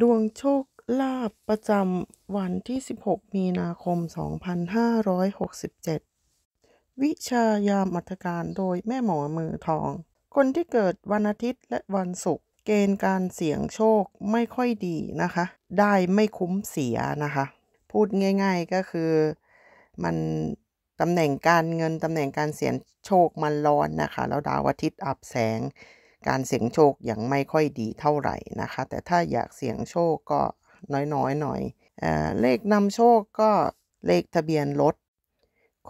ดวงโชคลาภประจำวันที่ 16 มีนาคม 2567 วิชายามอัตการโดยแม่หมอมือทอง คนที่เกิดวันอาทิตย์และวันศุกร์ เกณฑ์การเสี่ยงโชคไม่ค่อยดีนะคะ ได้ไม่คุ้มเสียนะคะ พูดง่ายๆก็คือมันตำแหน่งการเงินตำแหน่งการเสี่ยงโชคมันร้อนนะคะแล้วดาวอาทิตย์อับแสงการเสี่ยงโชคยังไม่ค่อยดีเท่าไหร่นะคะ แต่ถ้าอยากเสี่ยงโชคก็น้อยๆ หน่อยเอเลขนำโชคก็เลขทะเบียนรถ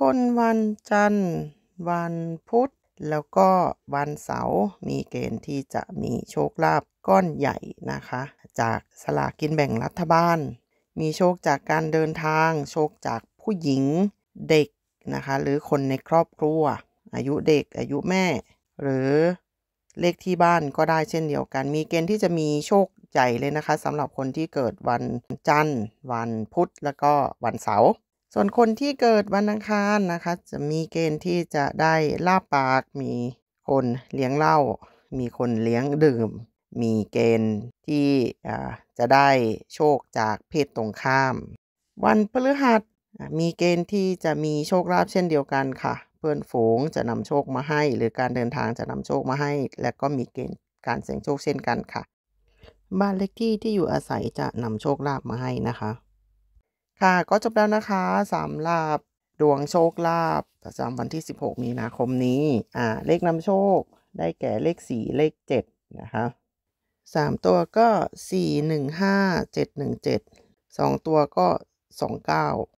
คนวันจันทร์วันพุธแล้วก็วันเสาร์มีเกณฑ์ที่จะมีโชคลาภก้อนใหญ่นะคะ จากสลากกินแบ่งรัฐบาล มีโชคจากการเดินทางโชคจากผู้หญิงเด็กนะคะหรือคนในครอบครัวอายุเด็กอายุแม่ หรือเลขที่บ้านก็ได้เช่นเดียวกัน มีเกณฑ์ที่จะมีโชคใหญ่เลยนะคะสำหรับคนที่เกิดวันจันทร์วันพุธ แล้วก็วันเสาร์ส่วนคนที่เกิดวันอังคารนะคะ จะมีเกณฑ์ที่จะได้ลาบปาก มีคนเลี้ยงเหล้ามีคนเลี้ยงดื่ม มีเกณฑ์ที่จะได้โชคจากเพศตรงข้าม วันพฤหัสมีเกณฑ์ที่จะมีโชคลาภเช่นเดียวกันค่ะเพื่อนฝูงจะนำโชคมาให้ หรือการเดินทางจะนำโชคมาให้ และก็มีเกณฑ์การเสี่ยงโชคเช่นกันค่ะ บ้านเลขที่ที่อยู่อาศัยจะนำโชคลาภมาให้นะคะค่ะก็จบแล้วนะคะสามลาบดวงโชคลาภประจำวันที่ 16 มีนาคมนี้อ่าเลขนำโชคได้แก่เลข4 เลข7นะคะ3ตัวก็ 4 1 5 7 1 7 2 ตัวก็ 29